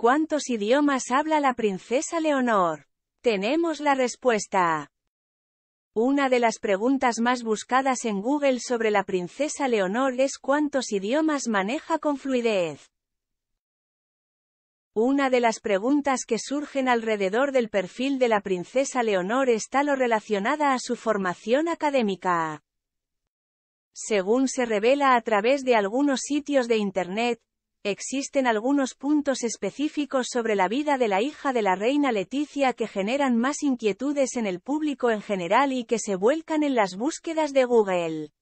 ¿Cuántos idiomas habla la princesa Leonor? Tenemos la respuesta. Una de las preguntas más buscadas en Google sobre la princesa Leonor es cuántos idiomas maneja con fluidez. Una de las preguntas que surgen alrededor del perfil de la princesa Leonor está lo relacionada a su formación académica. Según se revela a través de algunos sitios de Internet, Existen algunos puntos específicos sobre la vida de la hija de la reina Leticia que generan más inquietudes en el público en general y que se vuelcan en las búsquedas de Google.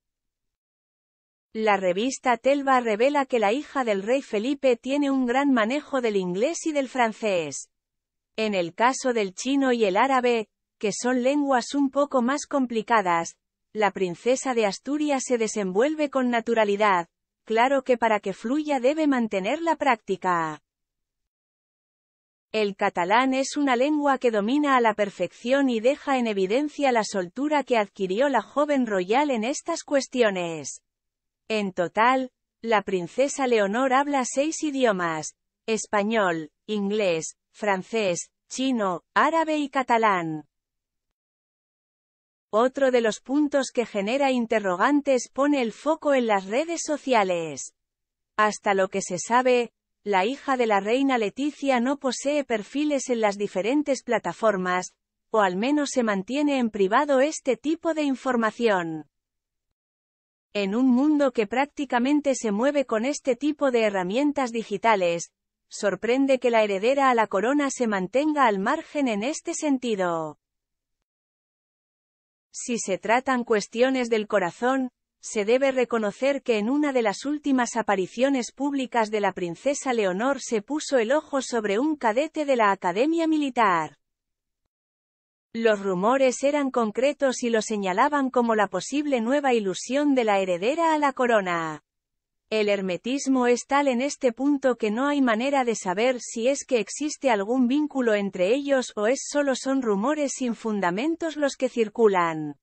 La revista Telva revela que la hija del rey Felipe tiene un gran manejo del inglés y del francés. En el caso del chino y el árabe, que son lenguas un poco más complicadas, la princesa de Asturias se desenvuelve con naturalidad, Claro que para que fluya debe mantener la práctica. El catalán es una lengua que domina a la perfección y deja en evidencia la soltura que adquirió la joven royal en estas cuestiones. En total, la princesa Leonor habla seis idiomas, español, inglés, francés, chino, árabe y catalán. Otro de los puntos que genera interrogantes pone el foco en las redes sociales. Hasta lo que se sabe, la hija de la reina Leticia no posee perfiles en las diferentes plataformas, o al menos se mantiene en privado este tipo de información. En un mundo que prácticamente se mueve con este tipo de herramientas digitales, sorprende que la heredera a la corona se mantenga al margen en este sentido. Si se tratan cuestiones del corazón, se debe reconocer que en una de las últimas apariciones públicas de la princesa Leonor se puso el ojo sobre un cadete de la Academia Militar. Los rumores eran concretos y lo señalaban como la posible nueva ilusión de la heredera a la corona. El hermetismo es tal en este punto que no hay manera de saber si es que existe algún vínculo entre ellos o es solo son rumores sin fundamentos los que circulan.